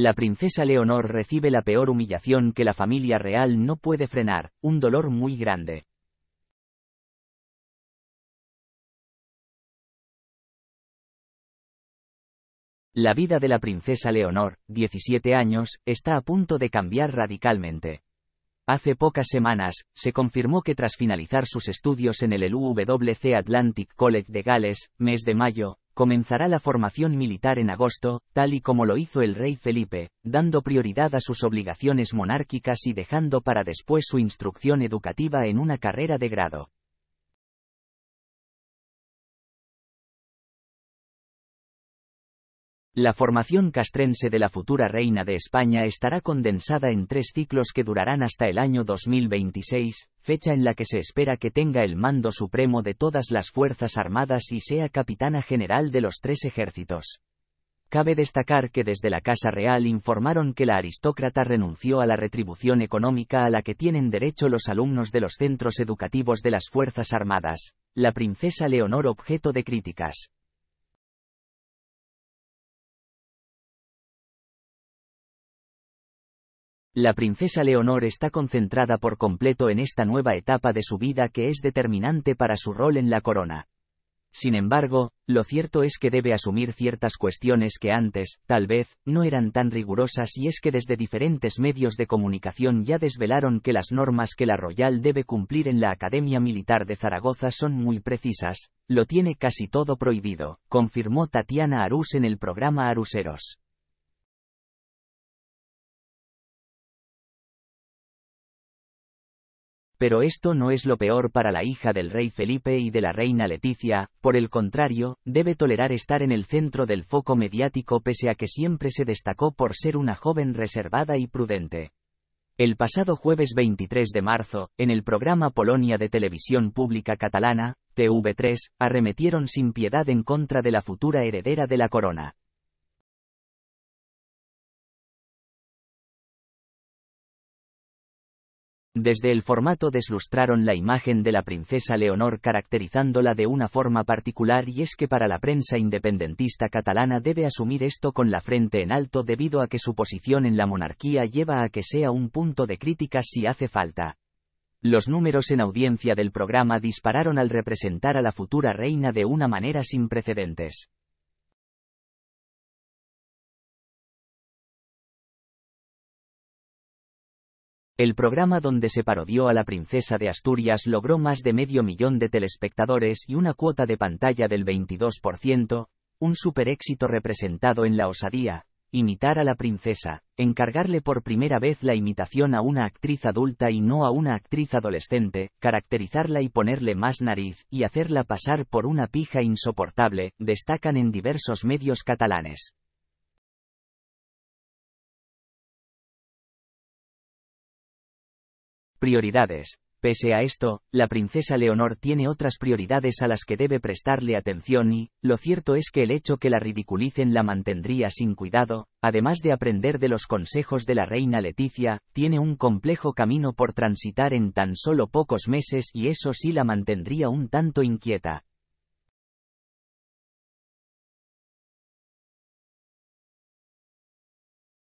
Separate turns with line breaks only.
La princesa Leonor recibe la peor humillación que la familia real no puede frenar, un
dolor muy grande. La vida de la princesa Leonor,
17 años, está a punto de cambiar radicalmente. Hace pocas semanas, se confirmó que tras finalizar sus estudios en el UWC Atlantic College de Gales, mes de mayo, comenzará la formación militar en agosto, tal y como lo hizo el rey Felipe, dando prioridad a sus obligaciones monárquicas y dejando para después su instrucción
educativa en una carrera de grado. La formación castrense de la futura
reina de España estará condensada en tres ciclos que durarán hasta el año 2026, fecha en la que se espera que tenga el mando supremo de todas las Fuerzas Armadas y sea capitana general de los tres ejércitos. Cabe destacar que desde la Casa Real informaron que la aristócrata renunció a la retribución económica a la que tienen derecho los alumnos de los centros educativos de las Fuerzas Armadas. La princesa Leonor objeto de
críticas. La princesa Leonor está concentrada por completo en
esta nueva etapa de su vida que es determinante para su rol en la corona. Sin embargo, lo cierto es que debe asumir ciertas cuestiones que antes, tal vez, no eran tan rigurosas y es que desde diferentes medios de comunicación ya desvelaron que las normas que la Royal debe cumplir en la Academia Militar de Zaragoza son muy precisas, lo tiene casi todo
prohibido, confirmó Tatiana Arús en el programa Aruseros. Pero esto no es lo peor para la hija del rey Felipe y de la reina Leticia, por el contrario,
debe tolerar estar en el centro del foco mediático pese a que siempre se destacó por ser una joven reservada y prudente. El pasado jueves 23 de marzo, en el programa Polonia de Televisión Pública Catalana, TV3, arremetieron sin piedad
en contra de la futura heredera de la corona. Desde el formato
deslustraron la imagen de la princesa Leonor caracterizándola de una forma particular y es que para la prensa independentista catalana debe asumir esto con la frente en alto debido a que su posición en la monarquía lleva a que sea un punto de crítica si hace falta. Los números en audiencia del programa dispararon al representar a la futura reina de una manera
sin precedentes. El programa donde se parodió a la
princesa de Asturias logró más de medio millón de telespectadores y una cuota de pantalla del 22%, un superéxito representado en la osadía, imitar a la princesa, encargarle por primera vez la imitación a una actriz adulta y no a una actriz adolescente, caracterizarla y ponerle más nariz y hacerla pasar por una pija insoportable,
destacan en diversos medios catalanes. Prioridades.
Pese a esto, la princesa Leonor tiene otras prioridades a las que debe prestarle atención y, lo cierto es que el hecho que la ridiculicen la mantendría sin cuidado, además de aprender de los consejos de la reina Leticia, tiene un complejo camino por transitar en tan
solo pocos meses y eso sí la mantendría un tanto inquieta.